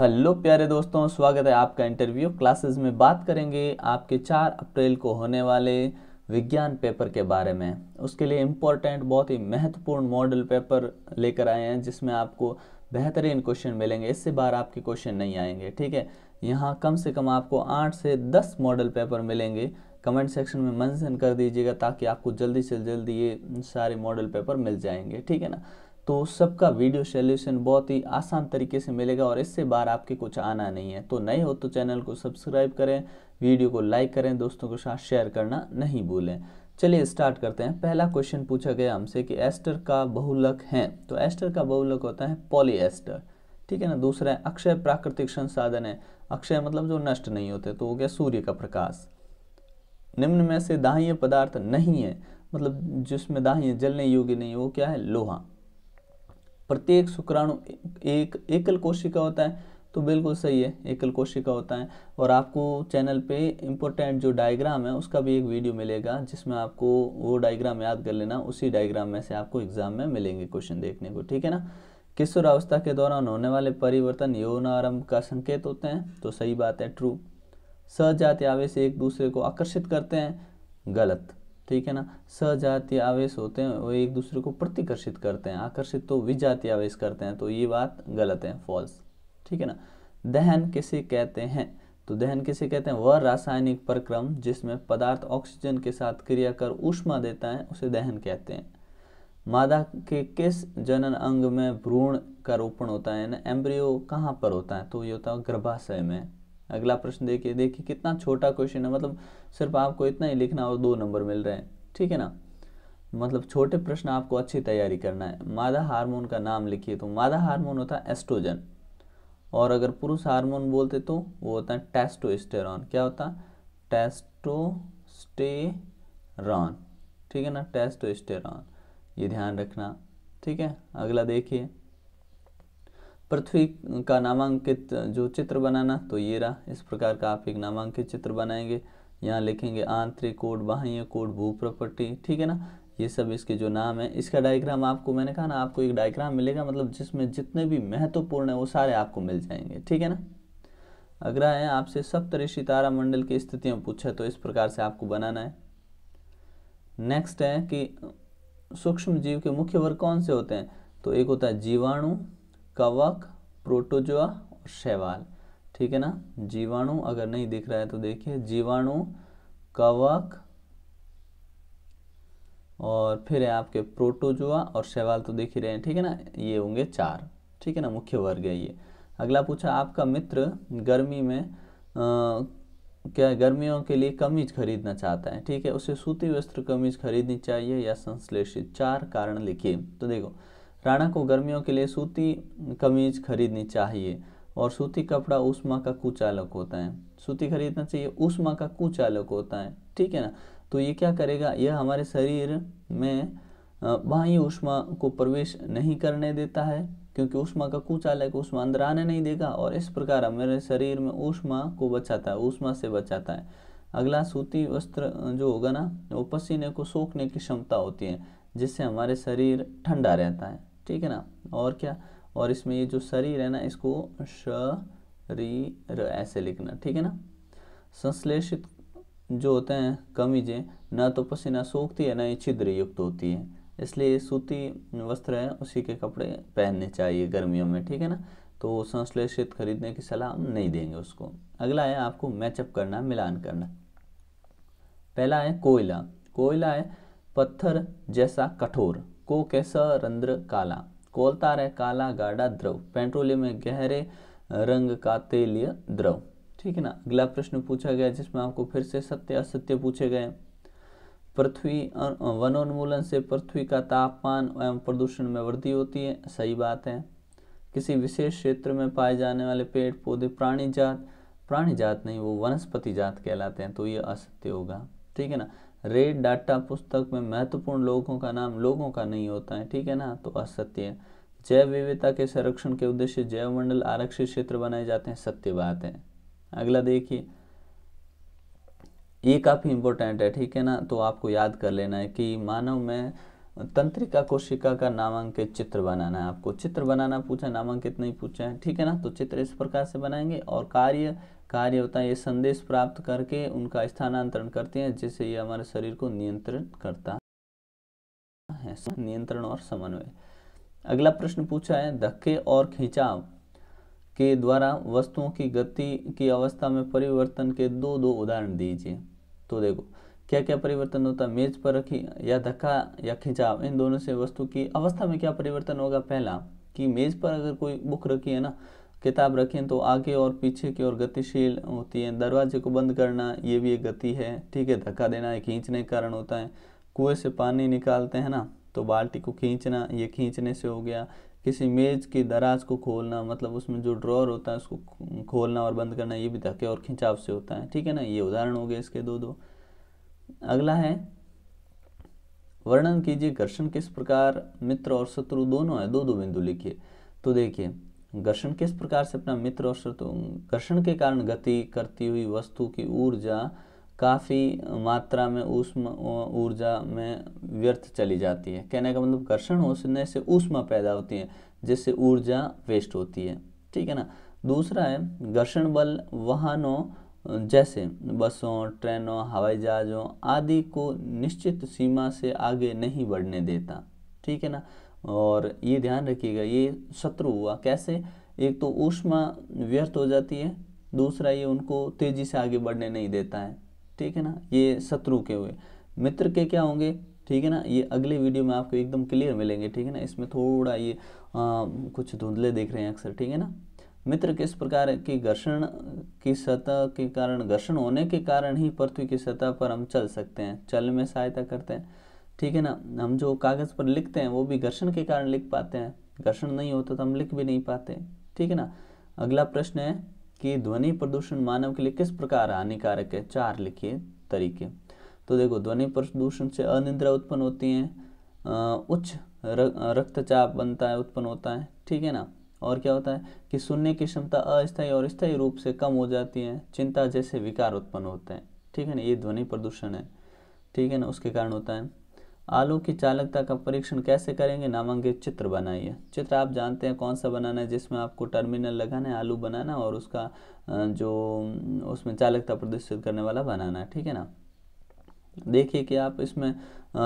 hello प्यारे दोस्तों स्वागत है आपका इंटरव्यू क्लासेस में बात करेंगे आपके चार अप्रैल को होने वाले विज्ञान पेपर के बारे में उसके लिए इम्पोर्टेंट बहुत ही महत्वपूर्ण मॉडल पेपर लेकर आए हैं जिसमें आपको बेहतरीन क्वेश्चन मिलेंगे इससे बार आपके क्वेश्चन नहीं आएंगे ठीक है यहाँ कम से कम आपको आठ से दस मॉडल पेपर मिलेंगे कमेंट सेक्शन में मैंसन कर दीजिएगा ताकि आपको जल्दी से जल्दी ये सारे मॉडल पेपर मिल जाएंगे ठीक है ना तो सबका वीडियो सोल्यूशन बहुत ही आसान तरीके से मिलेगा और इससे बाहर आपके कुछ आना नहीं है तो नए हो तो चैनल को सब्सक्राइब करें वीडियो को लाइक करें दोस्तों के साथ शेयर करना नहीं भूलें चलिए स्टार्ट करते हैं पहला क्वेश्चन पूछा गया हमसे कि एस्टर का बहुलक है तो एस्टर का बहुलक होता है पॉलीएस्टर ठीक है ना दूसरा है अक्षय प्राकृतिक संसाधन है अक्षय मतलब जो नष्ट नहीं होते तो हो गया सूर्य का प्रकाश निम्न में से दाह्य पदार्थ नहीं है मतलब जिसमें दाह्य जलने योग्य नहीं वो क्या है लोहा प्रत्येक शुक्राणु एक एकल कोशिका होता है तो बिल्कुल सही है एकल कोशिका होता है और आपको चैनल पे इम्पोर्टेंट जो डायग्राम है उसका भी एक वीडियो मिलेगा जिसमें आपको वो डायग्राम याद कर लेना उसी डायग्राम में से आपको एग्जाम में मिलेंगे क्वेश्चन देखने को ठीक है ना किशोर अवस्था के दौरान होने वाले परिवर्तन यौन आरंभ का संकेत होते हैं तो सही बात है ट्रू सहजात आवेश एक दूसरे को आकर्षित करते हैं गलत ठीक है ना सजातीय आवेश होते हैं वो एक दूसरे को प्रतिकर्षित करते हैं आकर्षित तो विजातीय आवेश करते हैं तो ये बात गलत है फॉल्स ठीक है ना दहन किसे कहते हैं तो दहन किसे कहते हैं वह रासायनिक प्रक्रम जिसमें पदार्थ ऑक्सीजन के साथ क्रिया कर ऊष्मा देता है उसे दहन कहते हैं मादा के किस जनन अंग में भ्रूण का रोपण होता है ना एम्ब्रियो कहाँ पर होता है तो ये होता है गर्भाशय में अगला प्रश्न देखिए देखिए कितना छोटा क्वेश्चन है मतलब सिर्फ आपको इतना ही लिखना और दो नंबर मिल रहे हैं ठीक है ना मतलब छोटे प्रश्न आपको अच्छी तैयारी करना है मादा हार्मोन का नाम लिखिए तो मादा हार्मोन होता है एस्ट्रोजन और अगर पुरुष हार्मोन बोलते तो वो होता है टेस्टोस्टेरॉन क्या होता है टेस्टोस्टेरॉन ठीक है ना टेस्टोस्टेरॉन ये ध्यान रखना ठीक है अगला देखिए पृथ्वी का नामांकित जो चित्र बनाना तो ये रहा इस प्रकार का आप एक नामांकित चित्र बनाएंगे यहाँ लिखेंगे आंतरिक कोड बाह्य कोड प्रॉपर्टी ठीक है ना ये सब इसके जो नाम है इसका डायग्राम आपको मैंने कहा ना आपको एक डायग्राम मिलेगा मतलब जिसमें जितने भी महत्वपूर्ण है वो सारे आपको मिल जाएंगे ठीक है ना अगर है आपसे सप्तऋषि मंडल की स्थितियां पूछे तो इस प्रकार से आपको बनाना है नेक्स्ट है कि सूक्ष्म जीव के मुख्य वर्ग कौन से होते हैं तो एक होता है जीवाणु कवक प्रोटोजोआ और शैवाल ठीक है ना जीवाणु अगर नहीं दिख रहा है तो देखिए जीवाणु कवक और फिर है आपके प्रोटोजोआ और शैवाल तो देख ही रहे हैं ठीक है ना ये होंगे चार ठीक है ना मुख्य वर्ग है ये अगला पूछा आपका मित्र गर्मी में आ, क्या गर्मियों के लिए कमीज खरीदना चाहता है ठीक है उसे सूती वस्त्र कमीज खरीदनी चाहिए या संश्लेषित चार कारण लिखिए तो देखो राणा को गर्मियों के लिए सूती कमीज खरीदनी चाहिए और सूती कपड़ा उष्मा का कुचालक होता है सूती खरीदना चाहिए उष्मा का कुचालक होता है ठीक है ना तो ये क्या करेगा यह हमारे शरीर में बाह्य उष्मा को प्रवेश नहीं करने देता है क्योंकि उष्मा का कुचालक उष्मा अंदर आने नहीं देगा और इस प्रकार हमारे शरीर में उष्मा को बचाता है उष्मा से बचाता है अगला सूती वस्त्र जो होगा ना वो पसीने को सोखने की क्षमता होती है जिससे हमारे शरीर ठंडा रहता है ठीक है ना और क्या और इसमें ये जो शरीर है ना इसको शरीर ऐसे लिखना ठीक है ना संश्लेषित जो होते हैं कमीजें ना तो पसीना सूखती है ना ये छिद्र युक्त होती है इसलिए सूती वस्त्र है उसी के कपड़े पहनने चाहिए गर्मियों में ठीक है ना तो संश्लेषित खरीदने की सलाह हम नहीं देंगे उसको अगला है आपको मैचअप करना मिलान करना पहला है कोयला कोयला है पत्थर जैसा कठोर को कैसा रंध्र काला कोलता है काला गाढ़ा द्रव पेट्रोलियम में गहरे रंग का तेलीय द्रव ठीक है ना अगला प्रश्न पूछा गया जिसमें आपको फिर से सत्य असत्य पूछे गए पृथ्वी वनोन्मूलन से पृथ्वी का तापमान एवं प्रदूषण में वृद्धि होती है सही बात है किसी विशेष क्षेत्र में पाए जाने वाले पेड़ पौधे प्राणी जात प्राणी जात नहीं वो वनस्पति जात कहलाते हैं तो ये असत्य होगा ठीक है ना रेड डाटा पुस्तक में महत्वपूर्ण लोगों का नाम लोगों का नहीं होता है ठीक है ना तो असत्य है जैव विविधता के संरक्षण के उद्देश्य जैव मंडल आरक्षित क्षेत्र बनाए जाते हैं सत्य बात है अगला देखिए ये काफ़ी इंपॉर्टेंट है ठीक है ना तो आपको याद कर लेना है कि मानव में तंत्रिका कोशिका का नामांकित चित्र बनाना है आपको चित्र बनाना पूछा नामांकित नहीं पूछा है ठीक है ना तो चित्र इस प्रकार से बनाएंगे और कार्य कार्य होता है ये संदेश प्राप्त करके उनका स्थानांतरण करते हैं जिससे ये हमारे शरीर को नियंत्रण करता है नियंत्रण और समन्वय अगला प्रश्न पूछा है धक्के और खिंचाव के द्वारा वस्तुओं की गति की अवस्था में परिवर्तन के दो दो उदाहरण दीजिए तो देखो क्या क्या परिवर्तन होता है मेज पर रखी या धक्का या खिंचाव इन दोनों से वस्तु की अवस्था में क्या परिवर्तन होगा पहला कि मेज पर अगर कोई बुक रखी है ना किताब रखें तो आगे और पीछे की ओर गतिशील होती है दरवाजे को बंद करना ये भी एक गति है ठीक है धक्का देना ये खींचने का कारण होता है कुएं से पानी निकालते हैं ना तो बाल्टी को खींचना ये खींचने से हो गया किसी मेज की दराज को खोलना मतलब उसमें जो ड्रॉर होता है उसको खोलना और बंद करना ये भी धक्के और खिंचाव से होता है ठीक है ना ये उदाहरण हो गए इसके दो दो अगला है वर्णन कीजिए घर्षण किस प्रकार मित्र और शत्रु दोनों है दो दो बिंदु लिखिए तो देखिए घर्षण किस प्रकार से अपना मित्र और शत्रु घर्षण के कारण गति करती हुई वस्तु की ऊर्जा काफ़ी मात्रा में ऊष्मा ऊर्जा में व्यर्थ चली जाती है कहने का मतलब घर्षण होने से ऊष्मा पैदा होती है जिससे ऊर्जा वेस्ट होती है ठीक है ना दूसरा है घर्षण बल वाहनों जैसे बसों ट्रेनों हवाई जहाज़ों आदि को निश्चित सीमा से आगे नहीं बढ़ने देता ठीक है ना और ये ध्यान रखिएगा ये शत्रु हुआ कैसे एक तो ऊष्मा व्यर्थ हो जाती है दूसरा ये उनको तेज़ी से आगे बढ़ने नहीं देता है ठीक है ना ये शत्रु के हुए मित्र के क्या होंगे ठीक है ना ये अगले वीडियो में आपको एकदम क्लियर मिलेंगे ठीक है ना इसमें थोड़ा ये आ, कुछ धुंधले देख रहे हैं अक्सर ठीक है ना मित्र किस प्रकार की घर्षण की सतह के कारण घर्षण होने के कारण ही पृथ्वी की सतह पर हम चल सकते हैं चल में सहायता करते हैं ठीक है ना हम जो कागज़ पर लिखते हैं वो भी घर्षण के कारण लिख पाते हैं घर्षण नहीं होता तो हम लिख भी नहीं पाते ठीक है ना अगला प्रश्न है कि ध्वनि प्रदूषण मानव के लिए किस प्रकार हानिकारक है चार लिखिए तरीके तो देखो ध्वनि प्रदूषण से अनिद्रा उत्पन्न होती है उच्च रक्तचाप बनता है उत्पन्न होता है ठीक है ना और क्या होता है कि सुनने की क्षमता अस्थायी और स्थायी रूप से कम हो जाती है चिंता जैसे विकार उत्पन्न होते हैं ठीक है ना ये ध्वनि प्रदूषण है ठीक है ना उसके कारण होता है आलू की चालकता का परीक्षण कैसे करेंगे नामांकित चित्र बनाइए चित्र आप जानते हैं कौन सा बनाना है जिसमें आपको टर्मिनल लगाना है आलू बनाना और उसका जो उसमें चालकता प्रदर्शित करने वाला बनाना है ठीक है ना देखिए कि आप इसमें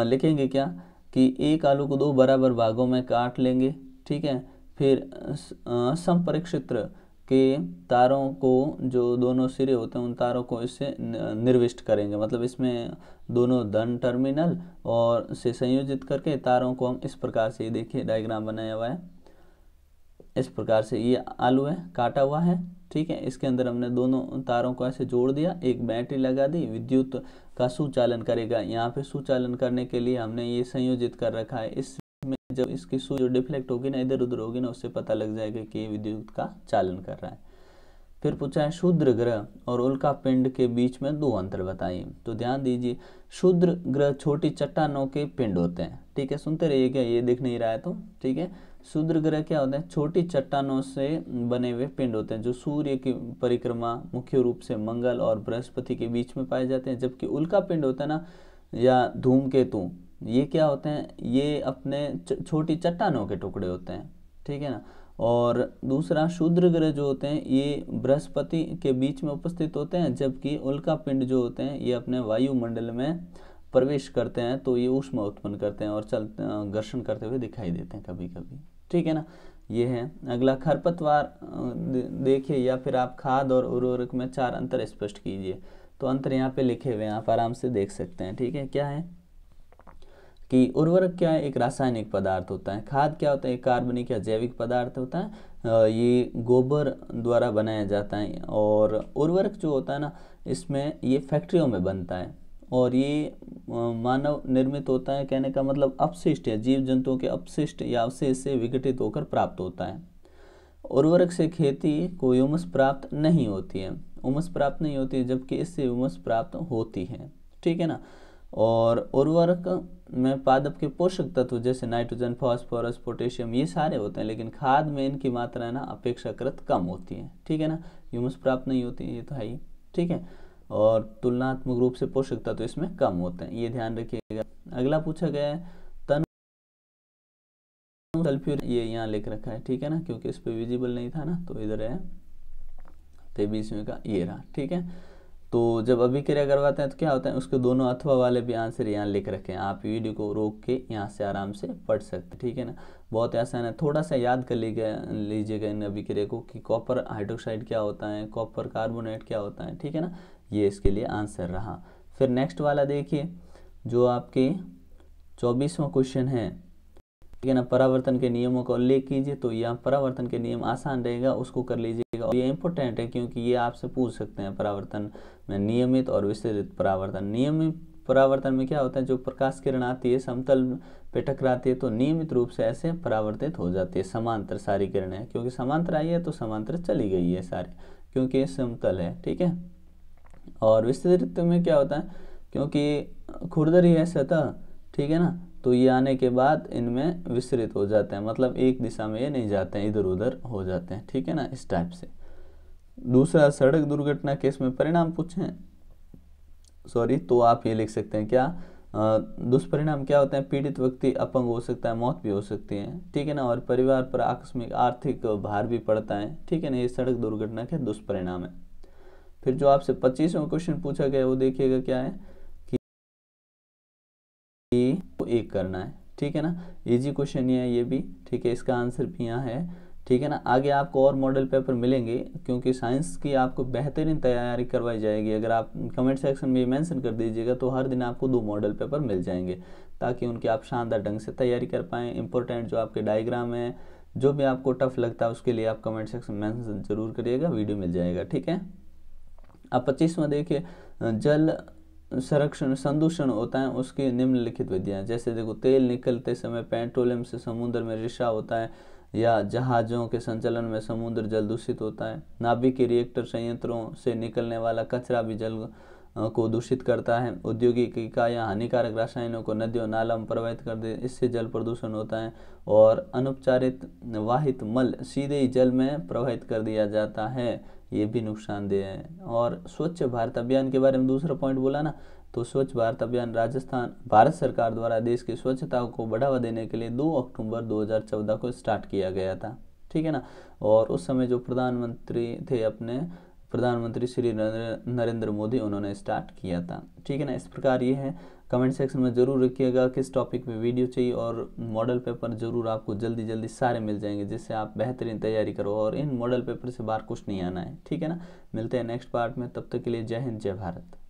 लिखेंगे क्या कि एक आलू को दो बराबर भागों में काट लेंगे ठीक है फिर संपरीक्षित्र कि तारों को जो दोनों सिरे होते हैं उन तारों को इससे निर्विष्ट करेंगे मतलब इसमें दोनों धन टर्मिनल और से संयोजित करके तारों को हम इस प्रकार से देखिए डायग्राम बनाया हुआ है इस प्रकार से ये आलू है काटा हुआ है ठीक है इसके अंदर हमने दोनों तारों को ऐसे जोड़ दिया एक बैटरी लगा दी विद्युत का सुचालन करेगा यहाँ पे सुचालन करने के लिए हमने ये संयोजित कर रखा है इस में जब इसकी सुई जो डिफ्लेक्ट होगी ना इधर उधर होगी ना उससे पता लग जाएगा कि ये विद्युत का चालन कर रहा है फिर पूछा है शूद्र ग्रह और उल्का पिंड के बीच में दो अंतर बताइए तो ध्यान दीजिए शूद्र ग्रह छोटी चट्टानों के पिंड होते हैं ठीक है सुनते रहिए क्या ये दिख नहीं रहा है तो ठीक है शूद्र ग्रह क्या होते हैं छोटी चट्टानों से बने हुए पिंड होते हैं जो सूर्य की परिक्रमा मुख्य रूप से मंगल और बृहस्पति के बीच में पाए जाते हैं जबकि उल्का पिंड होता है ना या धूम केतु ये क्या होते हैं ये अपने छोटी चट्टानों के टुकड़े होते हैं ठीक है ना और दूसरा शूद्र ग्रह जो होते हैं ये बृहस्पति के बीच में उपस्थित होते हैं जबकि उल्का पिंड जो होते हैं ये अपने वायुमंडल में प्रवेश करते हैं तो ये ऊष्मा उत्पन्न करते हैं और चल घर्षण करते हुए दिखाई देते हैं कभी कभी ठीक है ना ये है अगला खरपतवार देखिए या फिर आप खाद और उर्वरक में चार अंतर स्पष्ट कीजिए तो अंतर यहाँ पे लिखे हुए हैं आप आराम से देख सकते हैं ठीक है क्या है कि उर्वरक क्या है एक रासायनिक पदार्थ होता है खाद क्या होता है एक कार्बनिक या जैविक पदार्थ होता है ये गोबर द्वारा बनाया जाता है और उर्वरक जो होता है ना इसमें ये फैक्ट्रियों में बनता है और ये मानव निर्मित होता है कहने का मतलब अपशिष्ट या जीव जंतुओं के अपशिष्ट या अवशेष से विघटित होकर प्राप्त होता है उर्वरक से खेती कोई उमस प्राप्त नहीं होती है उमस प्राप्त नहीं होती जबकि इससे उमस प्राप्त होती है ठीक है ना और उर्वरक में पादप के पोषक तत्व जैसे नाइट्रोजन फॉस्फोरस पोटेशियम ये सारे होते हैं लेकिन खाद में इनकी मात्रा ना अपेक्षाकृत कम होती है ठीक है ना ह्यूमस प्राप्त नहीं होती ये तो है ही ठीक है और तुलनात्मक रूप से पोषक तत्व इसमें कम होते हैं ये ध्यान रखिएगा अगला पूछा गया है तन सल्फ्यूर ये यहाँ लिख रखा है ठीक है ना क्योंकि इस पर विजिबल नहीं था ना तो इधर है तेबीसवें तो का ये रहा ठीक है तो जब अभिक्रिया करवाते हैं तो क्या होता है उसके दोनों अथवा वाले भी आंसर यहाँ लिख रखें आप वीडियो को रोक के यहाँ से आराम से पढ़ सकते ठीक है ना बहुत आसान है थोड़ा सा याद कर लीजिएगा इन अभिक्रिया को कि कॉपर हाइड्रोक्साइड क्या होता है कॉपर कार्बोनेट क्या होता है ठीक है ना ये इसके लिए आंसर रहा फिर नेक्स्ट वाला देखिए जो आपके चौबीसवा क्वेश्चन है लेकिन अब परावर्तन के नियमों का उल्लेख कीजिए तो यह परावर्तन के नियम आसान रहेगा उसको कर लीजिएगा और ये इंपॉर्टेंट है क्योंकि ये आपसे पूछ सकते हैं परावर्तन में नियमित और विस्तृत परावर्तन नियमित परावर्तन में क्या होता है जो प्रकाश किरण आती है समतल पे टकराती है तो नियमित रूप से ऐसे परावर्तित हो जाती है समांतर सारी किरणें क्योंकि समांतर आई है तो समांतर चली गई है सारी क्योंकि ये समतल है ठीक है और विस्तृत में क्या होता है क्योंकि खुरदरी है सतह ठीक है ना तो ये आने के बाद इनमें विस्तृत हो जाते हैं मतलब एक दिशा में ये नहीं जाते हैं इधर उधर हो जाते हैं ठीक है ना इस टाइप से दूसरा सड़क दुर्घटना केस में परिणाम पूछें सॉरी तो आप ये लिख सकते हैं क्या दुष्परिणाम क्या होते हैं पीड़ित व्यक्ति अपंग हो सकता है मौत भी हो सकती है ठीक है ना और परिवार पर आकस्मिक आर्थिक भार भी पड़ता है ठीक है ना ये सड़क दुर्घटना के दुष्परिणाम है फिर जो आपसे पच्चीसवा क्वेश्चन पूछा गया वो देखिएगा क्या है आपको एक करना है ठीक है ना इजी क्वेश्चन ये है ये भी ठीक है इसका आंसर भी यहाँ है ठीक है ना आगे आपको और मॉडल पेपर मिलेंगे क्योंकि साइंस की आपको बेहतरीन तैयारी करवाई जाएगी अगर आप कमेंट सेक्शन में मेंशन कर दीजिएगा तो हर दिन आपको दो मॉडल पेपर मिल जाएंगे ताकि उनकी आप शानदार ढंग से तैयारी कर पाएँ इंपॉर्टेंट जो आपके डायग्राम हैं जो भी आपको टफ लगता है उसके लिए आप कमेंट सेक्शन में जरूर करिएगा वीडियो मिल जाएगा ठीक है अब पच्चीसवा देखिए जल संरक्षण संदूषण होता है उसकी निम्नलिखित विधियाँ जैसे देखो तेल निकलते समय पेट्रोलियम से समुद्र में रिशा होता है या जहाज़ों के संचलन में समुद्र जल दूषित होता है नाभिक के रिएक्टर संयंत्रों से निकलने वाला कचरा भी जल को दूषित करता है औद्योगिक इकाइयाँ हानिकारक रसायनों को नदियों नाला में प्रवाहित कर दे इससे जल प्रदूषण होता है और अनुपचारित वाहित मल सीधे ही जल में प्रवाहित कर दिया जाता है ये भी नुकसानदेह है और स्वच्छ भारत अभियान के बारे में दूसरा पॉइंट बोला ना तो स्वच्छ भारत अभियान राजस्थान भारत सरकार द्वारा देश की स्वच्छता को बढ़ावा देने के लिए 2 अक्टूबर 2014 को स्टार्ट किया गया था ठीक है ना और उस समय जो प्रधानमंत्री थे अपने प्रधानमंत्री श्री नरेंद्र मोदी उन्होंने स्टार्ट किया था ठीक है ना इस प्रकार ये है कमेंट सेक्शन में ज़रूर रखिएगा किस टॉपिक पे वीडियो चाहिए और मॉडल पेपर ज़रूर आपको जल्दी जल्दी सारे मिल जाएंगे जिससे आप बेहतरीन तैयारी करो और इन मॉडल पेपर से बाहर कुछ नहीं आना है ठीक है ना मिलते हैं नेक्स्ट पार्ट में तब तक के लिए जय हिंद जय भारत